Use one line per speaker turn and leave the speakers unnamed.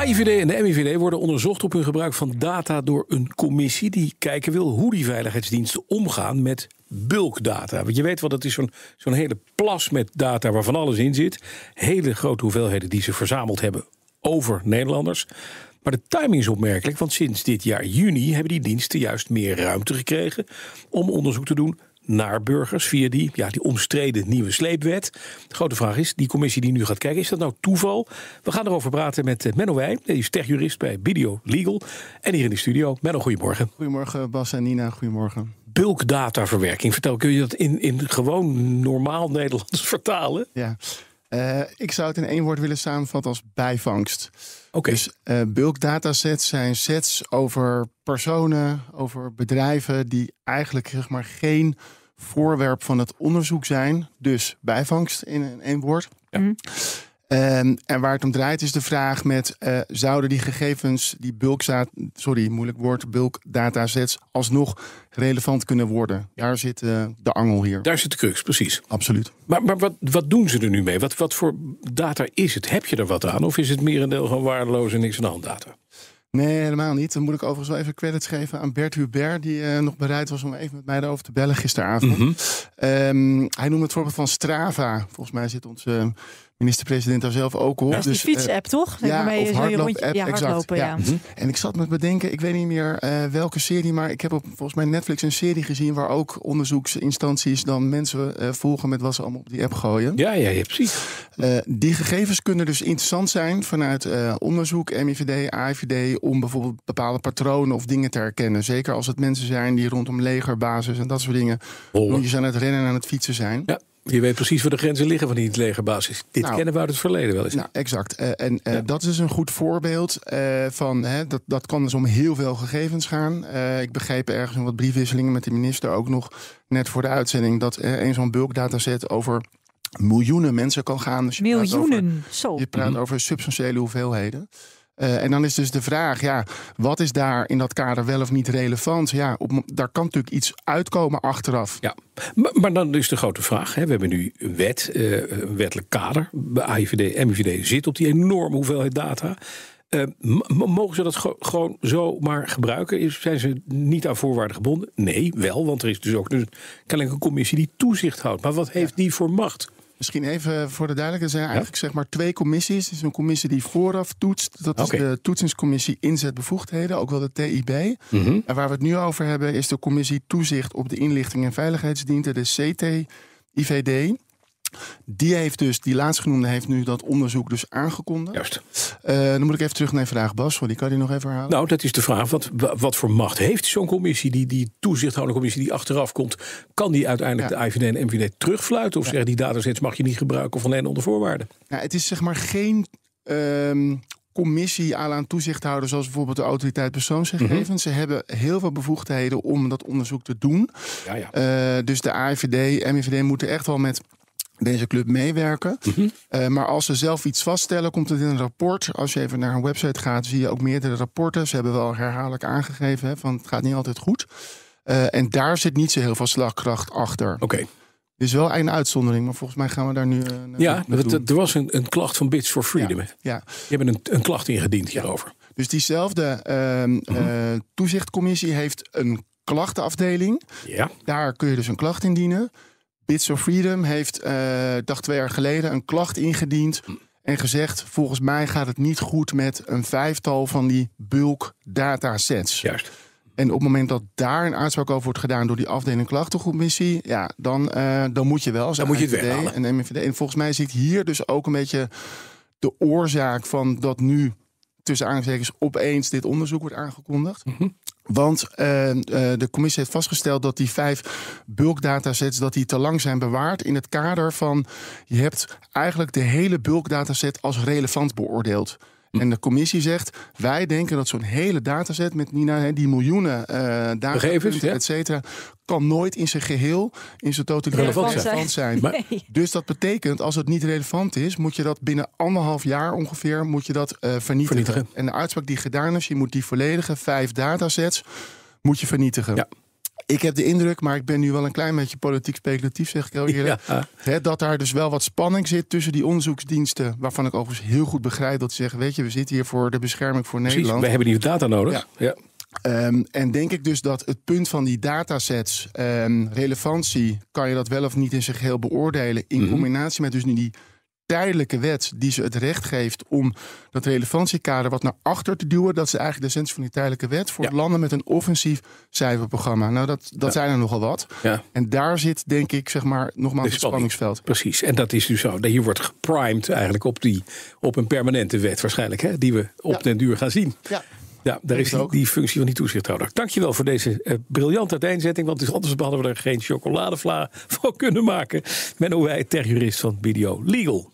AIVD en de MIVD worden onderzocht op hun gebruik van data door een commissie die kijken wil hoe die veiligheidsdiensten omgaan met bulkdata. Want je weet wel, dat is zo'n zo'n hele plas met data waarvan alles in zit. Hele grote hoeveelheden die ze verzameld hebben over Nederlanders. Maar de timing is opmerkelijk, want sinds dit jaar juni hebben die diensten juist meer ruimte gekregen om onderzoek te doen naar burgers via die, ja, die omstreden nieuwe sleepwet. De grote vraag is, die commissie die nu gaat kijken, is dat nou toeval? We gaan erover praten met eh, Menno Wij, die is techjurist bij Video Legal. En hier in de studio. Menno, goedemorgen. Goedemorgen Bas en Nina, goedemorgen bulkdataverwerking. Vertel, kun je dat in, in gewoon normaal Nederlands vertalen? Ja,
eh, ik zou het in één woord willen samenvatten als bijvangst. Oké. Okay. Dus uh, zijn sets over personen, over bedrijven die eigenlijk zeg maar, geen voorwerp van het onderzoek zijn. Dus bijvangst in één woord. Ja. Mhm. Ehm, en waar het om draait is de vraag met eh, zouden die gegevens, die bulkzaad, sorry, moeilijk woord, bulkdatasets, alsnog relevant kunnen worden? Daar
zit eh, de angel hier. Daar zit de crux, precies. Absoluut. Maar, maar wat, wat doen ze er nu mee? Wat, wat voor data is het? Heb je er wat aan? Of is het merendeel gewoon en niks aan de hand data?
Nee, helemaal niet. Dan moet ik overigens wel even credits geven aan Bert Hubert, die eh, nog bereid was om even met mij daarover te bellen gisteravond. Mhm. Ehm, hij noemde het voorbeeld van Strava. Volgens mij zit onze minister-president daar zelf ook hoor. dat is dus, die eh, app toch? Ja, waarmee of hardloop-app, exact. Hardlopen, ja. Mhm. En ik zat me bedenken, ik weet niet meer eh, welke serie... maar ik heb op volgens mij Netflix een serie gezien... waar ook onderzoeksinstanties dan mensen eh, volgen met wat ze allemaal op die app gooien. Ja, ja, ja precies. die gegevens kunnen dus interessant zijn vanuit onderzoek, MIVD, AIVD... om bijvoorbeeld bepaalde patronen of dingen te herkennen. Zeker als het mensen zijn die rondom legerbasis en dat soort dingen... Holle. je aan het rennen en aan het fietsen zijn.
Ja. Je weet precies waar de grenzen liggen van die legerbasis. Dit nou, kennen we uit het verleden wel eens. Nou,
exact. Eh, en eh, dat is een goed voorbeeld eh, van... Hè, dat, dat kan dus om heel veel gegevens gaan. ik begreep ergens in wat briefwisselingen met de minister ook nog... net voor de uitzending dat een zo'n bulkdataset over miljoenen mensen kan gaan. Dus je miljoenen,
zo. Je praat mhm.
over substantiële hoeveelheden. Eh, en dan is dus de vraag, ja, wat is daar in dat kader wel of niet relevant? Ja, daar kan natuurlijk iets uitkomen achteraf. Ja,
maar, dan is de grote vraag. Hè. We hebben nu een wet, eh, een wettelijk kader. De AIVD, MIVD zit op die enorme hoeveelheid data. Eh, mogen ze dat gewoon zomaar gebruiken? zijn ze niet aan voorwaarden gebonden? Nee, wel, want er is dus ook dus, een commissie die toezicht houdt. Maar wat heeft die voor macht? Misschien even voor de duidelijkheid. Er zijn eigenlijk zeg maar twee commissies.
Er is een commissie die vooraf toetst. Dat is de toetsingscommissie inzetbevoegdheden, ook wel de TIB. Mhm. En waar we het nu over hebben is de commissie toezicht op de inlichting en veiligheidsdiensten, de CTIVD. Die heeft dus, die laatstgenoemde heeft nu dat onderzoek dus aangekondigd. Juist. Eh, dan moet ik even terug naar een vraag, Bas. die kan je die nog even herhalen?
Nou, dat is de vraag. Wat, wat voor macht heeft zo'n commissie, die, die toezichthoudende commissie die achteraf komt? Kan die uiteindelijk de IVD en MVD terugfluiten? Of ja. zeggen die datasets mag je niet gebruiken of alleen onder voorwaarden?
het is zeg maar geen um, commissie aan toezichthouder, zoals bijvoorbeeld de autoriteit persoonsgegevens. Mhm. Ze hebben heel veel bevoegdheden om dat onderzoek te doen. Ja, ja. Eh, dus de AIVD en MIVD moeten echt wel met deze club meewerken. Mhm. Eh, maar als ze zelf iets vaststellen, komt het in een rapport. Als je even naar hun website gaat, zie je ook meerdere rapporten. Ze hebben wel herhaaldelijk aangegeven hè, van het gaat niet altijd goed. Eh, en daar zit niet zo heel veel slagkracht achter. Oké. Okay. is wel een uitzondering, maar volgens mij gaan we daar nu. Eh, ja, er
was een, een, klacht van Bits for Freedom. Ja, Je hebt een, een klacht ingediend hierover.
Dus diezelfde ehm,
mhm.
toezichtcommissie heeft een klachtenafdeling. Ja. Daar kun je dus een klacht indienen. Bits of Freedom heeft, eh, dag twee jaar geleden, een klacht ingediend. En gezegd: volgens mij gaat het niet goed met een vijftal van die bulk datasets. Juist. En op het moment dat daar een uitspraak over wordt gedaan door die afdeling missie, ja, dan, eh, dan moet je wel. Dan moet je het weghalen. En, MVD. en volgens mij ziet hier dus ook een beetje de oorzaak van dat nu tussen aanstekens opeens dit onderzoek wordt aangekondigd. Mhm. Want eh, eh, de commissie heeft vastgesteld dat die vijf bulkdatasets dat die te lang zijn bewaard. In het kader van je hebt eigenlijk de hele bulkdataset als relevant beoordeeld. En de commissie zegt, wij denken dat zo'n hele dataset met Nina, die miljoenen uh, data, et cetera, kan nooit in zijn geheel, in zijn totaliteit relevant, zijn. Dus dat betekent, als het niet relevant is, moet je dat binnen anderhalf jaar ongeveer moet je dat, eh, vernietigen. En de uitspraak die gedaan is, je moet die volledige vijf datasets moet je vernietigen. Ja ik heb de indruk, maar ik ben nu wel een klein beetje politiek speculatief, zeg ik al. dat daar dus wel wat spanning zit tussen die onderzoeksdiensten. Waarvan ik overigens heel goed begrijp dat ze zeggen: Weet je, we zitten hier voor de bescherming voor Nederland. We hebben die data nodig. Ja. Ehm, en denk ik dus dat het punt van die datasets, um, relevantie, kan je dat wel of niet in zich heel beoordelen. In mhm. combinatie met dus nu die tijdelijke wet die ze het recht geeft om dat relevantiekader wat naar achter te duwen. Dat is eigenlijk de essentie van die tijdelijke wet voor landen met een offensief cijferprogramma. Nou, dat, dat zijn er nogal wat. En daar zit, denk ik, zeg
maar, nogmaals het spanningsveld. Precies. En dat is dus zo. Hier wordt geprimed eigenlijk op, die, op een permanente wet waarschijnlijk, hè, die we op den duur gaan zien. Ja. Ja, daar is die, die, functie van die toezichthouder. Dankjewel voor deze eh, briljante uiteenzetting. Want dus anders hadden we er geen chocoladevla van kunnen maken. hoe Wij, terrorist van Video Legal.